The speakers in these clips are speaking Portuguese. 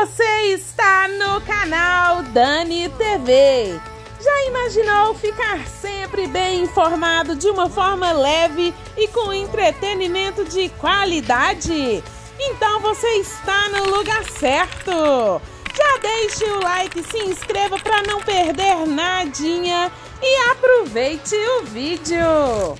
Você está no canal Dani TV. Já imaginou ficar sempre bem informado de uma forma leve e com entretenimento de qualidade? Então você está no lugar certo. Já deixe o like, se inscreva para não perder nadinha e aproveite o vídeo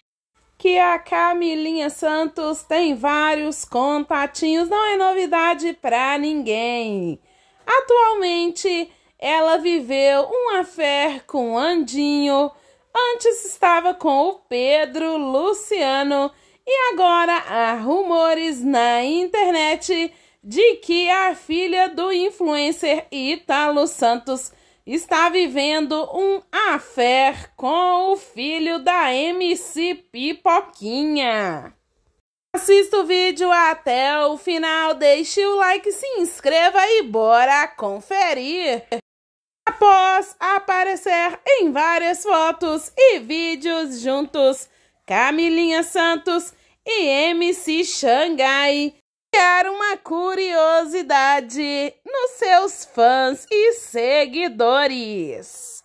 que a Camilinha Santos tem vários contatinhos, não é novidade para ninguém. Atualmente, ela viveu uma fé com Andinho, antes estava com o Pedro Luciano e agora há rumores na internet de que a filha do influencer Italo Santos está vivendo um affair com o filho da MC Pipoquinha. Assista o vídeo até o final, deixe o like, se inscreva e bora conferir! Após aparecer em várias fotos e vídeos juntos, Camilinha Santos e MC Xangai criar uma curiosidade nos seus fãs e seguidores.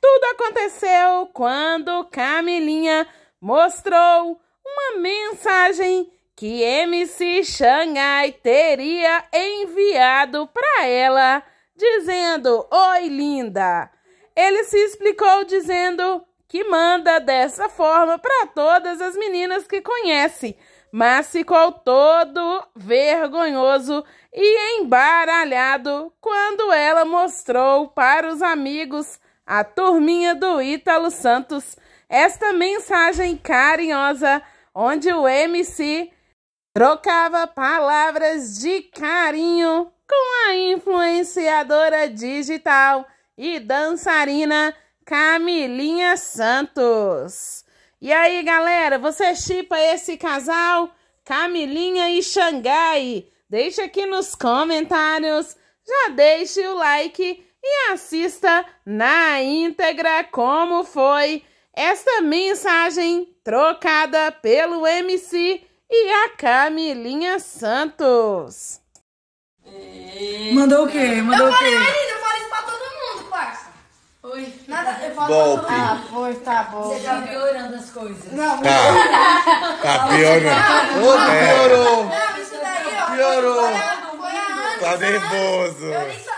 Tudo aconteceu quando Camilinha mostrou uma mensagem que MC Xangai teria enviado para ela, dizendo: Oi, linda. Ele se explicou dizendo que manda dessa forma para todas as meninas que conhece mas ficou todo vergonhoso e embaralhado quando ela mostrou para os amigos, a turminha do Ítalo Santos, esta mensagem carinhosa onde o MC trocava palavras de carinho com a influenciadora digital e dançarina Camilinha Santos. E aí, galera, você chipa esse casal? Camilinha e Xangai. Deixe aqui nos comentários, já deixe o like e assista na íntegra como foi esta mensagem trocada pelo MC e a Camilinha Santos. Mandou o quê? Mandou o quê? foi. Nada, eu falo Golpe. Ah, foi, tá bom. Você tá piorando as coisas. Não, não. Tá, tá piorando. Ah, Ô, piorou. Não, isso daí, ó. Piorou. Foi a Ana. Tá nervoso. Eu nem sou